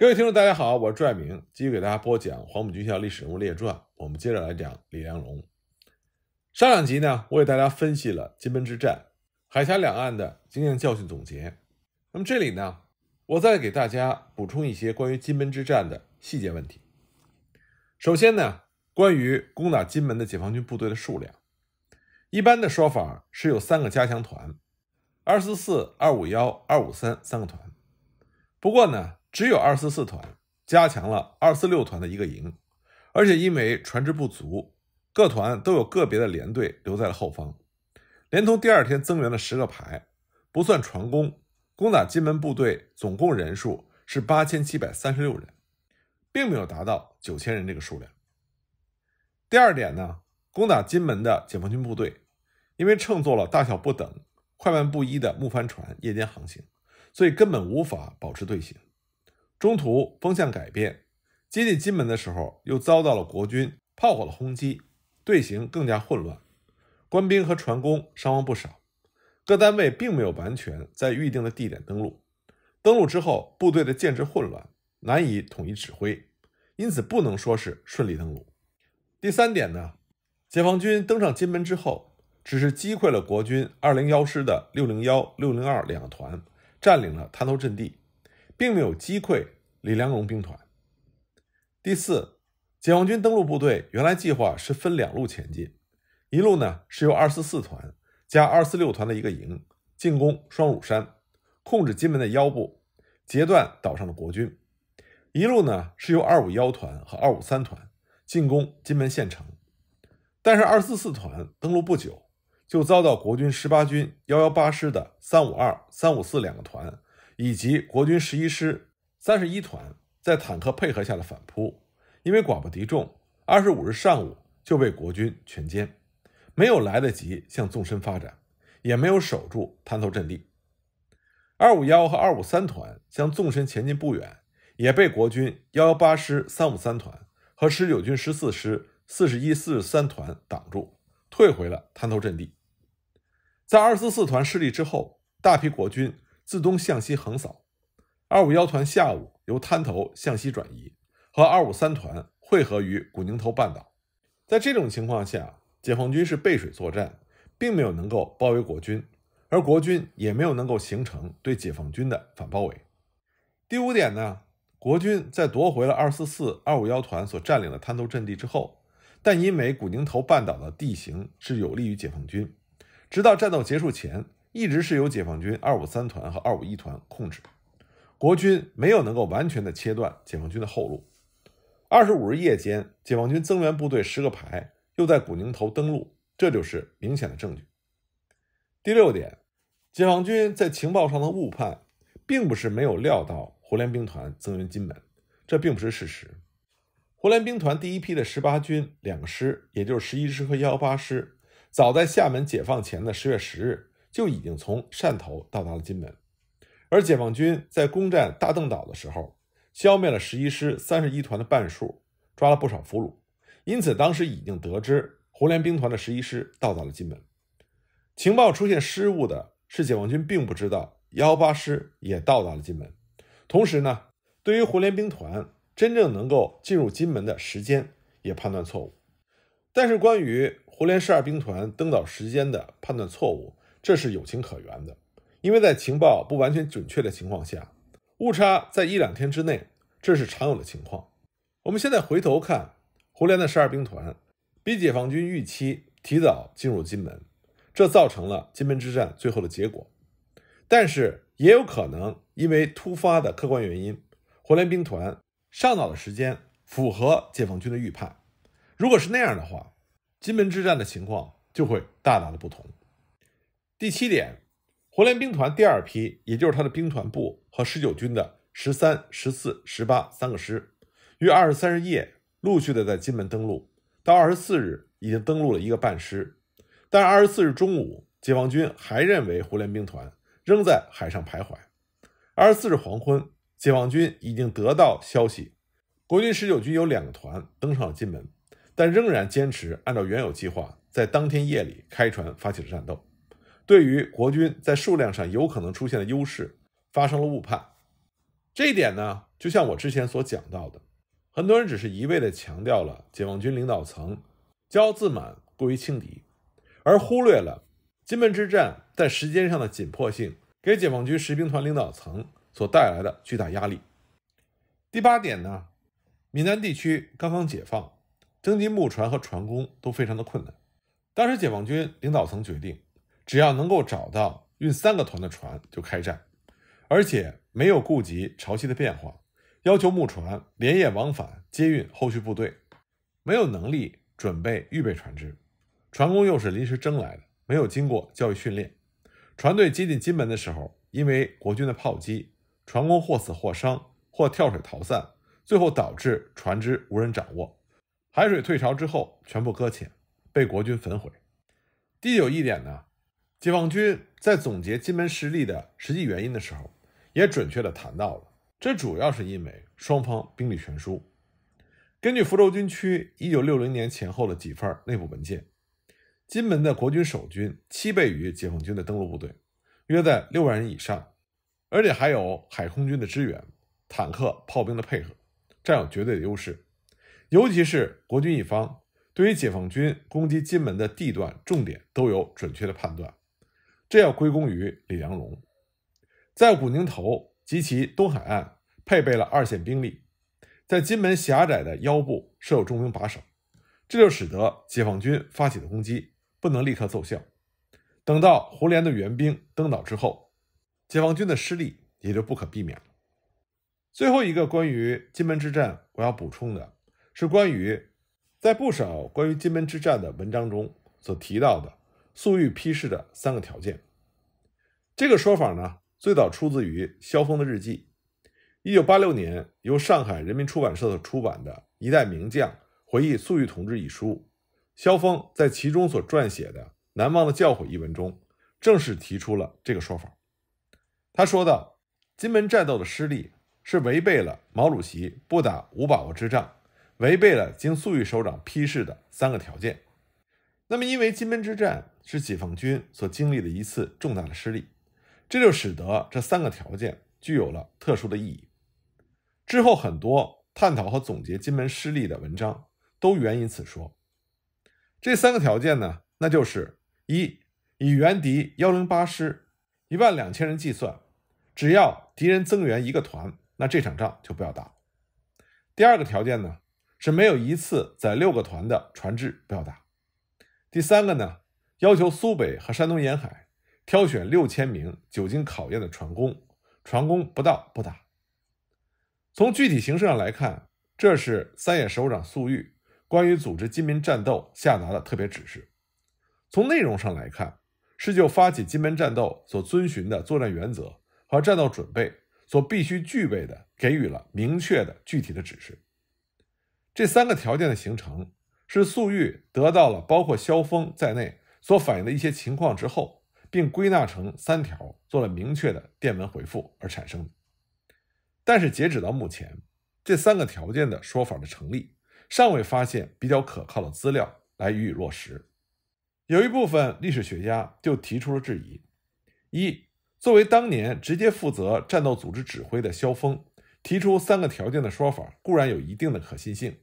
各位听众，大家好，我是拽明，继续给大家播讲《黄埔军校历史人物列传》。我们接着来讲李良龙。上两集呢，我给大家分析了金门之战海峡两岸的经验教训总结。那么这里呢，我再给大家补充一些关于金门之战的细节问题。首先呢，关于攻打金门的解放军部队的数量，一般的说法是有三个加强团，二四四、二五幺、二五三三个团。不过呢，只有二四四团加强了二四六团的一个营，而且因为船只不足，各团都有个别的连队留在了后方。连同第二天增援的十个排，不算船工，攻打金门部队总共人数是八千七百三十六人，并没有达到九千人这个数量。第二点呢，攻打金门的解放军部队，因为乘坐了大小不等、快慢不一的木帆船，夜间航行，所以根本无法保持队形。中途风向改变，接近金门的时候又遭到了国军炮火的轰击，队形更加混乱，官兵和船工伤亡不少，各单位并没有完全在预定的地点登陆。登陆之后，部队的建制混乱，难以统一指挥，因此不能说是顺利登陆。第三点呢，解放军登上金门之后，只是击溃了国军二零幺师的六零幺、六零二两个团，占领了滩头阵地。并没有击溃李良荣兵团。第四，解放军登陆部队原来计划是分两路前进，一路呢是由二四四团加二四六团的一个营进攻双乳山，控制金门的腰部，截断岛上的国军；一路呢是由二五幺团和二五三团进攻金门县城。但是二四四团登陆不久，就遭到国军十八军幺幺八师的三五二、三五四两个团。以及国军十一师三十一团在坦克配合下的反扑，因为寡不敌众，二十五日上午就被国军全歼，没有来得及向纵深发展，也没有守住滩头阵地。二五幺和二五三团向纵深前进不远，也被国军幺幺八师三五三团和十九军十四师四十一四十三团挡住，退回了滩头阵地。在二四四团失利之后，大批国军。自东向西横扫，二五幺团下午由滩头向西转移，和二五三团汇合于古宁头半岛。在这种情况下，解放军是背水作战，并没有能够包围国军，而国军也没有能够形成对解放军的反包围。第五点呢，国军在夺回了二四四二五幺团所占领的滩头阵地之后，但因为古宁头半岛的地形是有利于解放军，直到战斗结束前。一直是由解放军二五三团和二五一团控制，国军没有能够完全的切断解放军的后路。二十五日夜间，解放军增援部队十个排又在古宁头登陆，这就是明显的证据。第六点，解放军在情报上的误判，并不是没有料到胡连兵团增援金门，这并不是事实。胡连兵团第一批的十八军两个师，也就是十一师和幺八师，早在厦门解放前的十月十日。就已经从汕头到达了金门，而解放军在攻占大邓岛的时候，消灭了十一师三十一团的半数，抓了不少俘虏，因此当时已经得知胡琏兵团的十一师到达了金门。情报出现失误的是解放军并不知道幺八师也到达了金门，同时呢，对于胡琏兵团真正能够进入金门的时间也判断错误。但是关于胡琏十二兵团登岛时间的判断错误。这是有情可原的，因为在情报不完全准确的情况下，误差在一两天之内，这是常有的情况。我们现在回头看，胡琏的十二兵团比解放军预期提早进入金门，这造成了金门之战最后的结果。但是也有可能因为突发的客观原因，胡琏兵团上岛的时间符合解放军的预判。如果是那样的话，金门之战的情况就会大大的不同。第七点，胡琏兵团第二批，也就是他的兵团部和十九军的十三、十四、十八三个师，于二十三日夜陆续的在金门登陆。到二十四日，已经登陆了一个半师。但二十四日中午，解放军还认为胡琏兵团仍在海上徘徊。二十四日黄昏，解放军已经得到消息，国军十九军有两个团登上了金门，但仍然坚持按照原有计划，在当天夜里开船发起了战斗。对于国军在数量上有可能出现的优势，发生了误判。这一点呢，就像我之前所讲到的，很多人只是一味地强调了解放军领导层骄傲自满、过于轻敌，而忽略了金门之战在时间上的紧迫性给解放军十兵团领导层所带来的巨大压力。第八点呢，闽南地区刚刚解放，征集木船和船工都非常的困难。当时解放军领导层决定。只要能够找到运三个团的船就开战，而且没有顾及潮汐的变化，要求木船连夜往返接运后续部队，没有能力准备预备船只，船工又是临时征来的，没有经过教育训练。船队接近金门的时候，因为国军的炮击，船工或死或伤或跳水逃散，最后导致船只无人掌握。海水退潮之后，全部搁浅，被国军焚毁。第九一点呢。解放军在总结金门失利的实际原因的时候，也准确地谈到了，这主要是因为双方兵力悬殊。根据福州军区一九六零年前后的几份内部文件，金门的国军守军七倍于解放军的登陆部队，约在六万人以上，而且还有海空军的支援、坦克、炮兵的配合，占有绝对的优势。尤其是国军一方，对于解放军攻击金门的地段、重点都有准确的判断。这要归功于李良荣，在古宁头及其东海岸配备了二线兵力，在金门狭窄的腰部设有重兵把守，这就使得解放军发起的攻击不能立刻奏效。等到胡琏的援兵登岛之后，解放军的失利也就不可避免了。最后一个关于金门之战，我要补充的是，关于在不少关于金门之战的文章中所提到的。粟裕批示的三个条件，这个说法呢，最早出自于萧峰的日记。一九八六年由上海人民出版社出版的《一代名将回忆粟裕同志》一书，萧峰在其中所撰写的《难忘的教诲》一文中，正式提出了这个说法。他说道：“金门战斗的失利是违背了毛主席“不打无把握之仗”，违背了经粟裕首长批示的三个条件。那么，因为金门之战。是解放军所经历的一次重大的失利，这就使得这三个条件具有了特殊的意义。之后很多探讨和总结金门失利的文章都援引此说。这三个条件呢，那就是一以原敌幺零八师一万两千人计算，只要敌人增援一个团，那这场仗就不要打。第二个条件呢是没有一次载六个团的船只不要打。第三个呢？要求苏北和山东沿海挑选六千名久经考验的船工，船工不到不打。从具体形式上来看，这是三野首长粟裕关于组织金门战斗下达的特别指示。从内容上来看，是就发起金门战斗所遵循的作战原则和战斗准备所必须具备的，给予了明确的具体的指示。这三个条件的形成，是粟裕得到了包括萧峰在内。所反映的一些情况之后，并归纳成三条，做了明确的电文回复而产生。但是截止到目前，这三个条件的说法的成立，尚未发现比较可靠的资料来予以落实。有一部分历史学家就提出了质疑：一，作为当年直接负责战斗组织指挥的萧峰，提出三个条件的说法，固然有一定的可信性，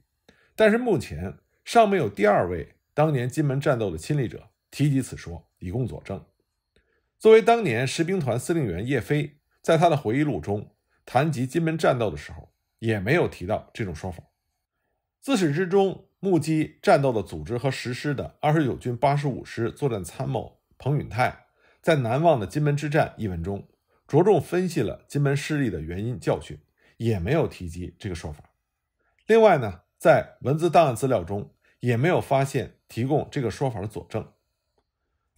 但是目前尚没有第二位当年金门战斗的亲历者。提及此说以供佐证。作为当年十兵团司令员叶飞，在他的回忆录中谈及金门战斗的时候，也没有提到这种说法。自始至终目击战斗的组织和实施的二十九军八十五师作战参谋彭允泰，在《难忘的金门之战》一文中着重分析了金门失利的原因教训，也没有提及这个说法。另外呢，在文字档案资料中也没有发现提供这个说法的佐证。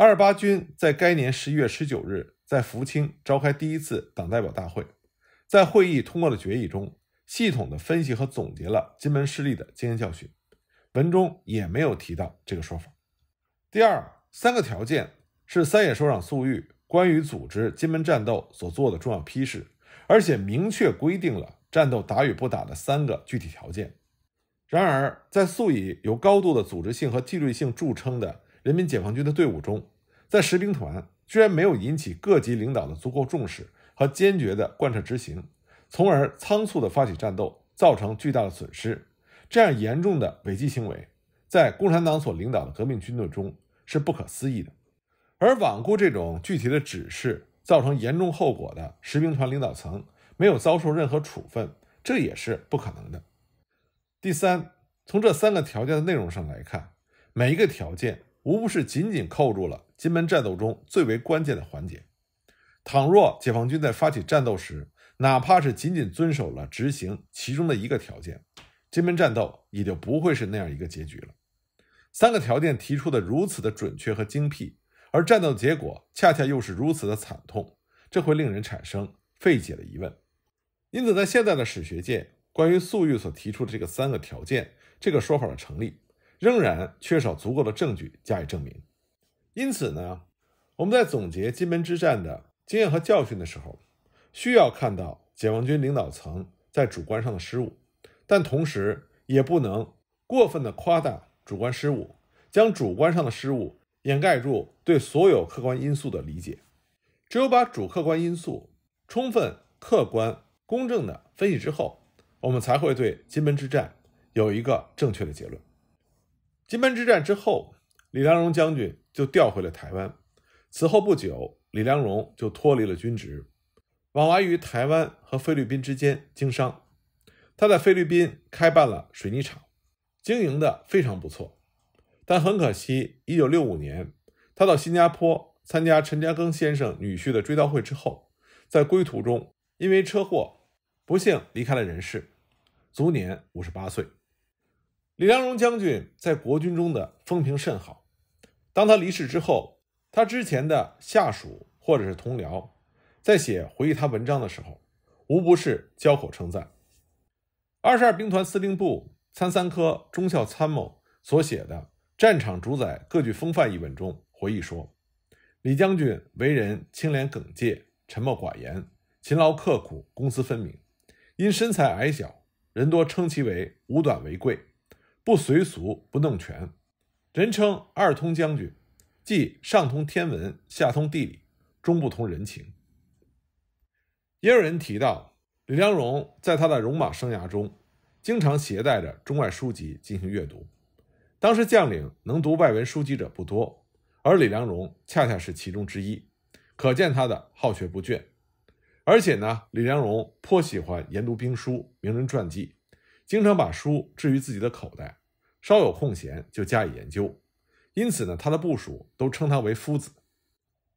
二八军在该年十一月十九日，在福清召开第一次党代表大会，在会议通过的决议中，系统的分析和总结了金门失利的经验教训，文中也没有提到这个说法。第二，三个条件是三野首长粟裕关于组织金门战斗所做的重要批示，而且明确规定了战斗打与不打的三个具体条件。然而，在素以有高度的组织性和纪律性著称的。人民解放军的队伍中，在十兵团居然没有引起各级领导的足够重视和坚决的贯彻执行，从而仓促的发起战斗，造成巨大的损失。这样严重的违纪行为，在共产党所领导的革命军队中是不可思议的。而罔顾这种具体的指示，造成严重后果的十兵团领导层没有遭受任何处分，这也是不可能的。第三，从这三个条件的内容上来看，每一个条件。无不是紧紧扣住了金门战斗中最为关键的环节。倘若解放军在发起战斗时，哪怕是仅仅遵守了执行其中的一个条件，金门战斗也就不会是那样一个结局了。三个条件提出的如此的准确和精辟，而战斗结果恰恰又是如此的惨痛，这会令人产生费解的疑问。因此，在现在的史学界，关于粟裕所提出的这个三个条件这个说法的成立。仍然缺少足够的证据加以证明，因此呢，我们在总结金门之战的经验和教训的时候，需要看到解放军领导层在主观上的失误，但同时也不能过分的夸大主观失误，将主观上的失误掩盖住对所有客观因素的理解。只有把主客观因素充分客观公正的分析之后，我们才会对金门之战有一个正确的结论。金门之战之后，李良荣将军就调回了台湾。此后不久，李良荣就脱离了军职，往来于台湾和菲律宾之间经商。他在菲律宾开办了水泥厂，经营的非常不错。但很可惜，一九六五年，他到新加坡参加陈嘉庚先生女婿的追悼会之后，在归途中因为车祸，不幸离开了人世，卒年五十八岁。李良荣将军在国军中的风评甚好。当他离世之后，他之前的下属或者是同僚，在写回忆他文章的时候，无不是交口称赞。二十二兵团司令部参三科中校参谋所写的《战场主宰各具风范》一文中回忆说：“李将军为人清廉耿介，沉默寡言，勤劳刻苦，公私分明。因身材矮小，人多称其为‘五短为贵’。”不随俗，不弄权，人称“二通将军”，即上通天文，下通地理，中不通人情。也有人提到，李良荣在他的戎马生涯中，经常携带着中外书籍进行阅读。当时将领能读外文书籍者不多，而李良荣恰恰是其中之一，可见他的好学不倦。而且呢，李良荣颇喜欢研读兵书、名人传记。经常把书置于自己的口袋，稍有空闲就加以研究。因此呢，他的部属都称他为夫子。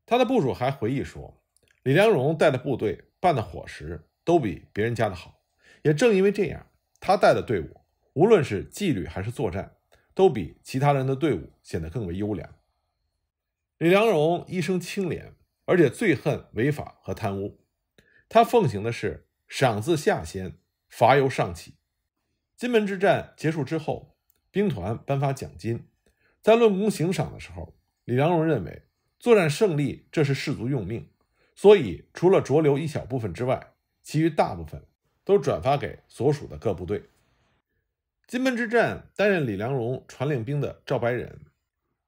他的部属还回忆说，李良荣带的部队办的伙食都比别人家的好。也正因为这样，他带的队伍无论是纪律还是作战，都比其他人的队伍显得更为优良。李良荣一生清廉，而且最恨违法和贪污。他奉行的是赏自下先，罚由上起。金门之战结束之后，兵团颁发奖金。在论功行赏的时候，李良荣认为作战胜利，这是士卒用命，所以除了酌留一小部分之外，其余大部分都转发给所属的各部队。金门之战担任李良荣传令兵的赵白忍，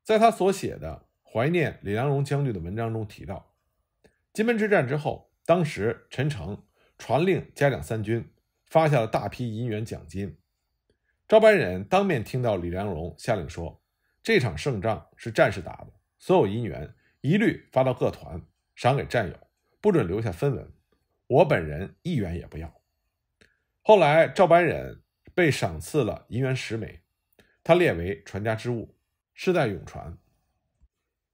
在他所写的怀念李良荣将军的文章中提到，金门之战之后，当时陈诚传令加两三军。发下了大批银元奖金。赵班忍当面听到李良荣下令说：“这场胜仗是战士打的，所有银元一律发到各团，赏给战友，不准留下分文。我本人一元也不要。”后来，赵班忍被赏赐了银元十枚，他列为传家之物，世代永传。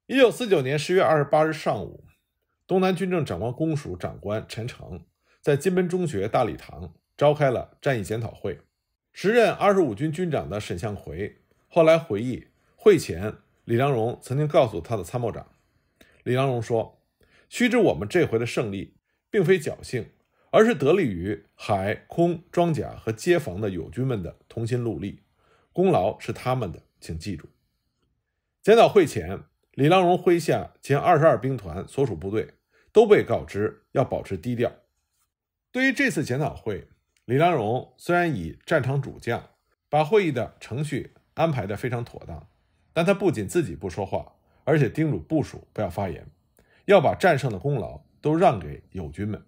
一九四九年十月二十八日上午，东南军政长官公署长官陈诚在金门中学大礼堂。召开了战役检讨会，时任二十五军军长的沈向奎后来回忆，会前李良荣曾经告诉他的参谋长，李良荣说：“须知我们这回的胜利，并非侥幸，而是得力于海空装甲和街防的友军们的同心戮力，功劳是他们的，请记住。”检讨会前，李良荣麾下前二十二兵团所属部队都被告知要保持低调。对于这次检讨会。李良荣虽然以战场主将，把会议的程序安排得非常妥当，但他不仅自己不说话，而且叮嘱部署不要发言，要把战胜的功劳都让给友军们。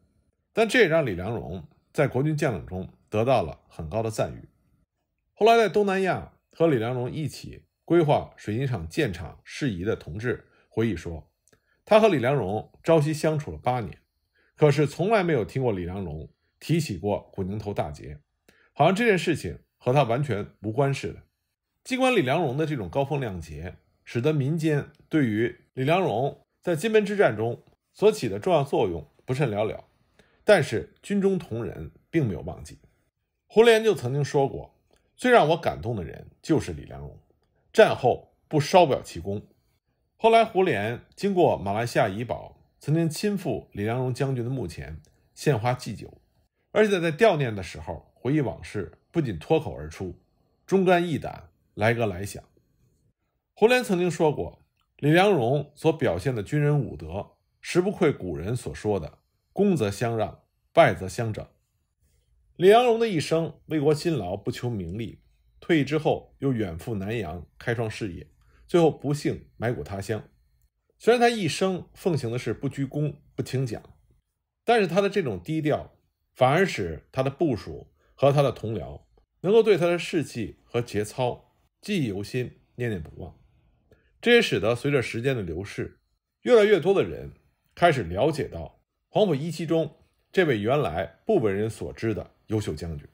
但这也让李良荣在国军将领中得到了很高的赞誉。后来在东南亚和李良荣一起规划水晶厂建厂事宜的同志回忆说，他和李良荣朝夕相处了八年，可是从来没有听过李良荣。提起过古宁头大捷，好像这件事情和他完全无关似的。尽管李良荣的这种高风亮节，使得民间对于李良荣在金门之战中所起的重要作用不甚了了，但是军中同仁并没有忘记。胡琏就曾经说过：“最让我感动的人就是李良荣，战后不稍表其功。”后来，胡琏经过马来西亚怡保，曾经亲赴李良荣将军的墓前献花祭酒。而且在吊念的时候回忆往事，不仅脱口而出，忠肝义胆，来个来想。胡连曾经说过，李良荣所表现的军人武德，实不愧古人所说的“功则相让，败则相整”。李良荣的一生为国辛劳，不求名利，退役之后又远赴南洋开创事业，最后不幸埋骨他乡。虽然他一生奉行的是不居功、不请奖，但是他的这种低调。反而使他的部属和他的同僚能够对他的士气和节操记忆犹新，念念不忘。这也使得随着时间的流逝，越来越多的人开始了解到黄埔一期中这位原来不为人所知的优秀将军。